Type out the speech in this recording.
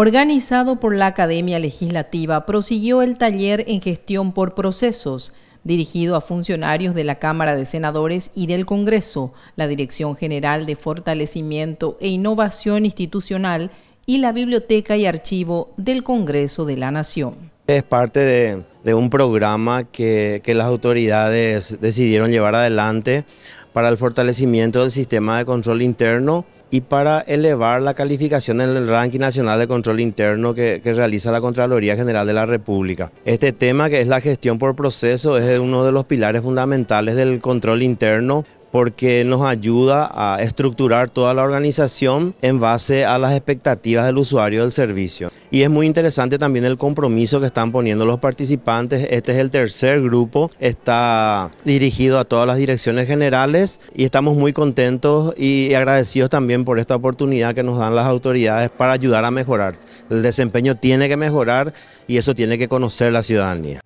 organizado por la Academia Legislativa, prosiguió el taller en gestión por procesos, dirigido a funcionarios de la Cámara de Senadores y del Congreso, la Dirección General de Fortalecimiento e Innovación Institucional y la Biblioteca y Archivo del Congreso de la Nación. Es parte de, un programa que las autoridades decidieron llevar adelante para el fortalecimiento del sistema de control interno y para elevar la calificación en el ranking nacional de control interno que, realiza la Contraloría General de la República. Este tema que es la gestión por proceso es uno de los pilares fundamentales del control interno, porque nos ayuda a estructurar toda la organización en base a las expectativas del usuario del servicio. Y es muy interesante también el compromiso que están poniendo los participantes. Este es el tercer grupo, está dirigido a todas las direcciones generales y estamos muy contentos y agradecidos también por esta oportunidad que nos dan las autoridades para ayudar a mejorar. El desempeño tiene que mejorar y eso tiene que conocer la ciudadanía.